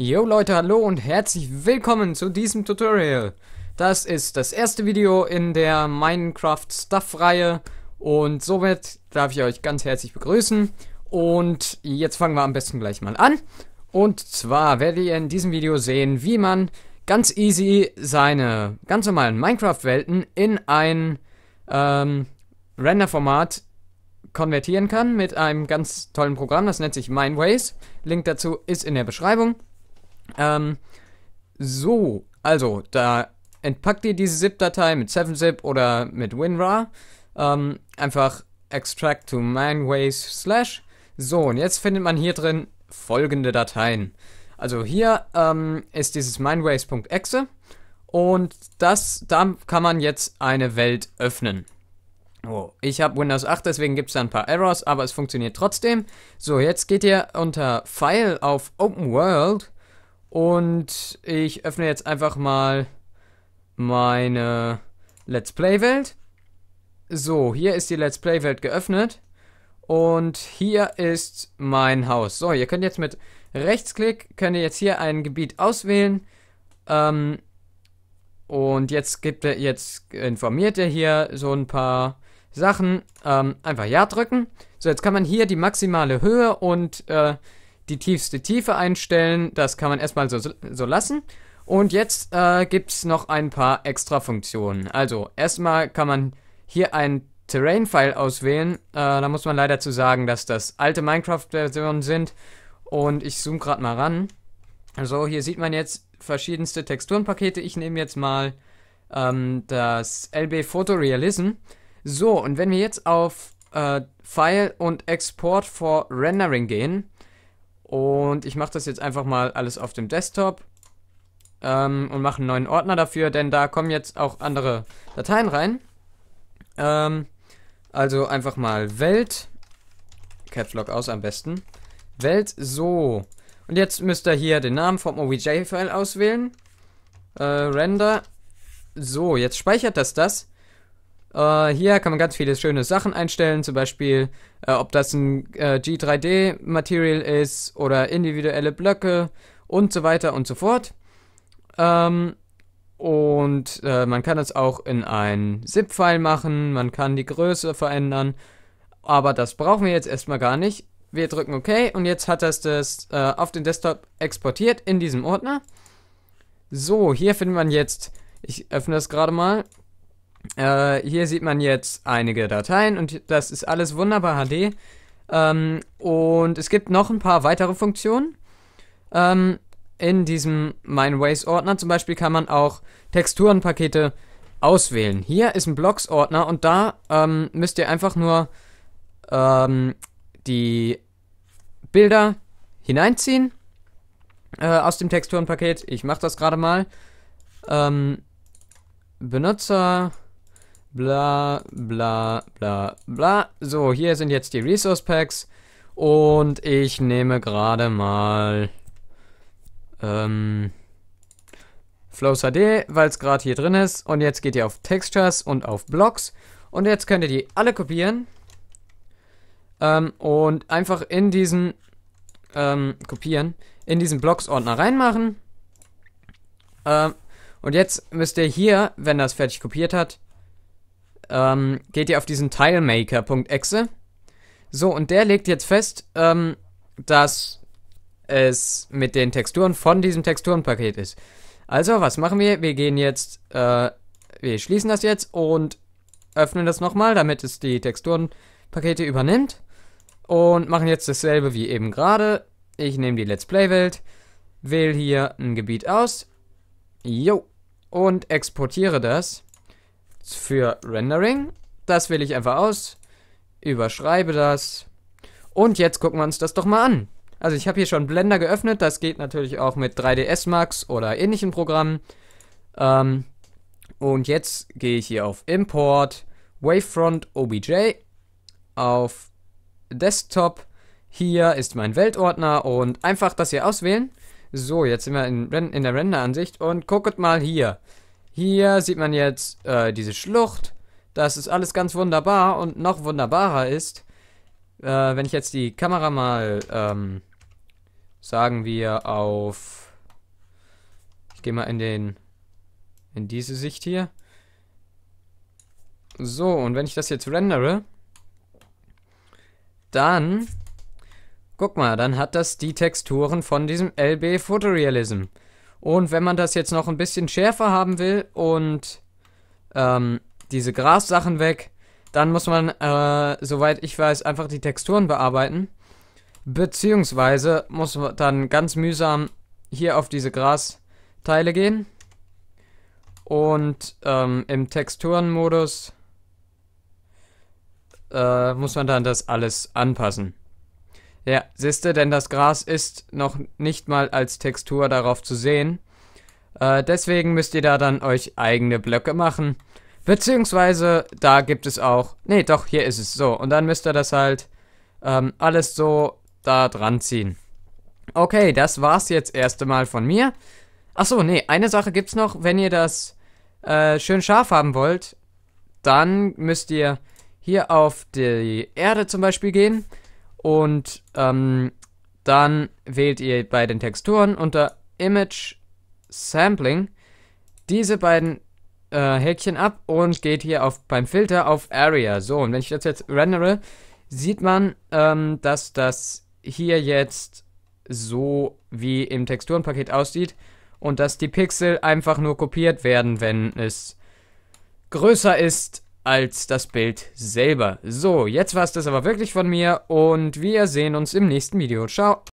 Jo Leute, hallo und herzlich willkommen zu diesem Tutorial. Das ist das erste Video in der Minecraft Stuff Reihe und somit darf ich euch ganz herzlich begrüßen. Und jetzt fangen wir am besten gleich mal an. Und zwar werdet ihr in diesem Video sehen, wie man ganz easy seine ganz normalen Minecraft-Welten in ein ähm, Render-Format konvertieren kann mit einem ganz tollen Programm, das nennt sich Mineways. Link dazu ist in der Beschreibung. Ähm, so, also, da entpackt ihr diese ZIP-Datei mit 7-Zip oder mit WinRAR. Ähm, einfach extract to mineways slash. So, und jetzt findet man hier drin folgende Dateien. Also hier ähm, ist dieses mineways.exe und das, da kann man jetzt eine Welt öffnen. Oh, ich habe Windows 8, deswegen gibt es da ein paar Errors, aber es funktioniert trotzdem. So, jetzt geht ihr unter File auf Open World und ich öffne jetzt einfach mal meine Let's Play-Welt. So, hier ist die Let's Play-Welt geöffnet. Und hier ist mein Haus. So, ihr könnt jetzt mit Rechtsklick, könnt ihr jetzt hier ein Gebiet auswählen. Ähm, und jetzt gibt er, jetzt informiert er hier so ein paar Sachen. Ähm, einfach Ja drücken. So, jetzt kann man hier die maximale Höhe und äh, die tiefste Tiefe einstellen. Das kann man erstmal so, so lassen. Und jetzt äh, gibt es noch ein paar extra Funktionen. Also, erstmal kann man hier ein Terrain-File auswählen. Äh, da muss man leider zu sagen, dass das alte Minecraft-Versionen sind. Und ich zoome gerade mal ran. Also hier sieht man jetzt verschiedenste Texturenpakete. Ich nehme jetzt mal ähm, das LB Photorealism. So, und wenn wir jetzt auf äh, File und Export for Rendering gehen, und ich mache das jetzt einfach mal alles auf dem Desktop ähm, und mache einen neuen Ordner dafür, denn da kommen jetzt auch andere Dateien rein. Ähm, also einfach mal Welt, Catlog aus am besten, Welt, so. Und jetzt müsst ihr hier den Namen vom OBJ-File auswählen, äh, Render, so, jetzt speichert das das Uh, hier kann man ganz viele schöne Sachen einstellen, zum Beispiel, uh, ob das ein uh, äh, G3D-Material ist oder individuelle Blöcke und so weiter und so fort. Um, ähm, und man kann das auch in ein ZIP-File machen, man kann die Größe verändern, aber das brauchen wir jetzt erstmal gar nicht. Wir drücken OK und jetzt hat das das auf den Desktop exportiert in diesem Ordner. So, hier findet man jetzt, ich öffne das gerade mal, äh, hier sieht man jetzt einige Dateien und das ist alles wunderbar HD. Ähm, und es gibt noch ein paar weitere Funktionen. Ähm, in diesem mineways ordner zum Beispiel kann man auch Texturenpakete auswählen. Hier ist ein Blocks-Ordner und da ähm, müsst ihr einfach nur ähm, die Bilder hineinziehen äh, aus dem Texturenpaket. Ich mache das gerade mal. Ähm, Benutzer Bla, bla, bla, bla. So, hier sind jetzt die Resource Packs. Und ich nehme gerade mal ähm, Flow HD, weil es gerade hier drin ist. Und jetzt geht ihr auf Textures und auf Blocks. Und jetzt könnt ihr die alle kopieren. Ähm, und einfach in diesen ähm, kopieren, in diesen Blocks-Ordner reinmachen. Ähm, und jetzt müsst ihr hier, wenn das fertig kopiert hat, ähm, geht ihr auf diesen TileMaker.exe. So, und der legt jetzt fest, ähm, dass es mit den Texturen von diesem Texturenpaket ist. Also, was machen wir? Wir gehen jetzt, äh, wir schließen das jetzt und öffnen das nochmal, damit es die Texturenpakete übernimmt. Und machen jetzt dasselbe wie eben gerade. Ich nehme die Let's Play-Welt, wähle hier ein Gebiet aus. Jo. Und exportiere das für Rendering. Das wähle ich einfach aus, überschreibe das und jetzt gucken wir uns das doch mal an. Also ich habe hier schon Blender geöffnet, das geht natürlich auch mit 3ds Max oder ähnlichen Programmen. Ähm, und jetzt gehe ich hier auf Import, Wavefront OBJ, auf Desktop. Hier ist mein Weltordner und einfach das hier auswählen. So, jetzt sind wir in, in der Render-Ansicht und guckt mal hier. Hier sieht man jetzt äh, diese Schlucht. Das ist alles ganz wunderbar und noch wunderbarer ist, äh, wenn ich jetzt die Kamera mal, ähm, sagen wir, auf... Ich gehe mal in den... in diese Sicht hier. So, und wenn ich das jetzt rendere, dann... Guck mal, dann hat das die Texturen von diesem LB Photorealism. Und wenn man das jetzt noch ein bisschen schärfer haben will und ähm, diese Grassachen weg, dann muss man, äh, soweit ich weiß, einfach die Texturen bearbeiten. Beziehungsweise muss man dann ganz mühsam hier auf diese Grasteile gehen. Und ähm, im Texturenmodus äh, muss man dann das alles anpassen. Ja, siehst du, denn das Gras ist noch nicht mal als Textur darauf zu sehen. Äh, deswegen müsst ihr da dann euch eigene Blöcke machen. Beziehungsweise, da gibt es auch... Ne, doch, hier ist es. So, und dann müsst ihr das halt ähm, alles so da dran ziehen. Okay, das war's jetzt erst einmal von mir. Achso, nee, eine Sache gibt's noch. Wenn ihr das äh, schön scharf haben wollt, dann müsst ihr hier auf die Erde zum Beispiel gehen und ähm, dann wählt ihr bei den Texturen unter Image Sampling diese beiden äh, Häkchen ab und geht hier auf, beim Filter auf Area. So, und wenn ich das jetzt rendere, sieht man, ähm, dass das hier jetzt so wie im Texturenpaket aussieht und dass die Pixel einfach nur kopiert werden, wenn es größer ist als das Bild selber. So, jetzt war es das aber wirklich von mir und wir sehen uns im nächsten Video. Ciao!